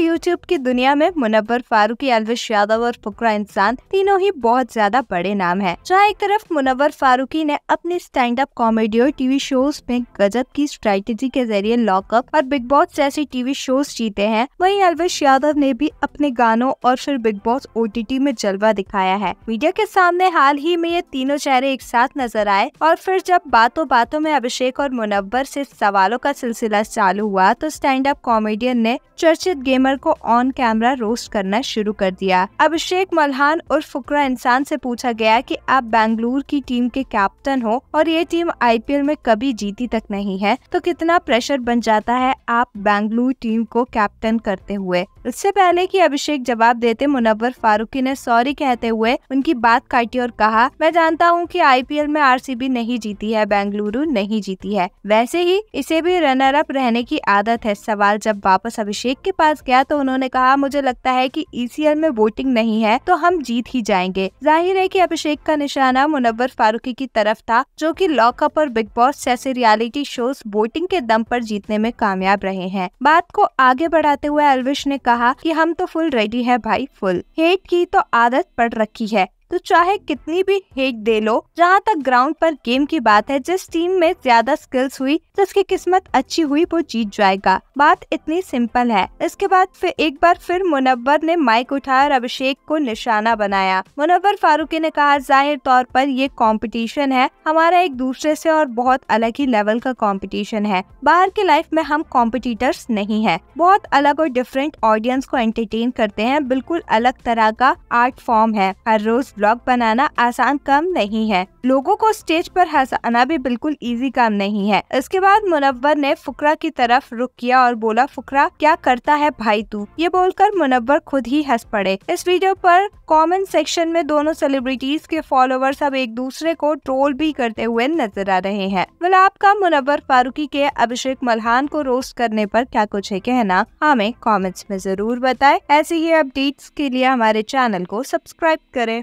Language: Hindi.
यूट्यूब की दुनिया में मुनव्वर फारूकी अलविश यादव और फुकरा इंसान तीनों ही बहुत ज्यादा बड़े नाम हैं। जहाँ एक तरफ मुनवर फारूकी ने अपने स्टैंड अप कॉमेडी और टीवी शोज में गजब की स्ट्रैटेजी के जरिए लॉकअप और बिग बॉस जैसे टीवी शोज जीते हैं वहीं अलविश यादव ने भी अपने गानों और फिर बिग बॉस ओ में जलवा दिखाया है मीडिया के सामने हाल ही में ये तीनों चेहरे एक साथ नजर आए और फिर जब बातों बातों में अभिषेक और मुनव्वर ऐसी सवालों का सिलसिला चालू हुआ तो स्टैंड अप कॉमेडियन ने चर्चित गेम स्ट्रीमर को ऑन कैमरा रोस्ट करना शुरू कर दिया अभिषेक मल्हान और फुकरा इंसान से पूछा गया कि आप बेंगलुरु की टीम के कैप्टन हो और ये टीम आईपीएल में कभी जीती तक नहीं है तो कितना प्रेशर बन जाता है आप बेंगलुरु टीम को कैप्टन करते हुए इससे पहले की अभिषेक जवाब देते मुनवर फारूकी ने सॉरी कहते हुए उनकी बात काटी और कहा मैं जानता हूँ की आई में आर नहीं जीती है बेंगलुरु नहीं जीती है वैसे ही इसे भी रनर अप रहने की आदत है सवाल जब वापस अभिषेक के पास गया गया तो उन्होंने कहा मुझे लगता है कि ईसीएल e में वोटिंग नहीं है तो हम जीत ही जाएंगे जाहिर है कि अभिषेक का निशाना मुनव्वर फारूकी की तरफ था जो कि लॉकअप और बिग बॉस जैसे रियलिटी शोज वोटिंग के दम पर जीतने में कामयाब रहे हैं बात को आगे बढ़ाते हुए अलविश ने कहा कि हम तो फुल रेडी है भाई फुल हेट की तो आदत पड़ रखी है तो चाहे कितनी भी हेट दे लो जहाँ तक ग्राउंड पर गेम की बात है जिस टीम में ज्यादा स्किल्स हुई जिसकी तो किस्मत अच्छी हुई वो जीत जाएगा बात इतनी सिंपल है इसके बाद फिर एक बार फिर मुनवर ने माइक उठाया और अभिषेक को निशाना बनाया मुनवर फारूकी ने कहा जाहिर तौर पर ये कॉम्पिटिशन है हमारा एक दूसरे से और बहुत अलग ही लेवल का कॉम्पिटिशन है बाहर की लाइफ में हम कॉम्पिटिटर्स नहीं है बहुत अलग और डिफरेंट ऑडियंस को एंटरटेन करते हैं बिल्कुल अलग तरह का आर्ट फॉर्म है हर रोज ब्लॉग बनाना आसान काम नहीं है लोगों को स्टेज पर हंसाना भी बिल्कुल इजी काम नहीं है इसके बाद मुनव्वर ने फुकरा की तरफ रुक किया और बोला फुकरा क्या करता है भाई तू ये बोलकर मुनव्वर खुद ही हंस पड़े इस वीडियो पर कमेंट सेक्शन में दोनों सेलिब्रिटीज के फॉलोअर्स अब एक दूसरे को ट्रोल भी करते हुए नजर आ रहे हैं मतलब आपका मुनवर फारूकी के अभिषेक मल्हान को रोस्ट करने आरोप क्या कुछ है कहना हमें कॉमेंट्स में जरूर बताए ऐसे ही अपडेट्स के लिए हमारे चैनल को सब्सक्राइब करें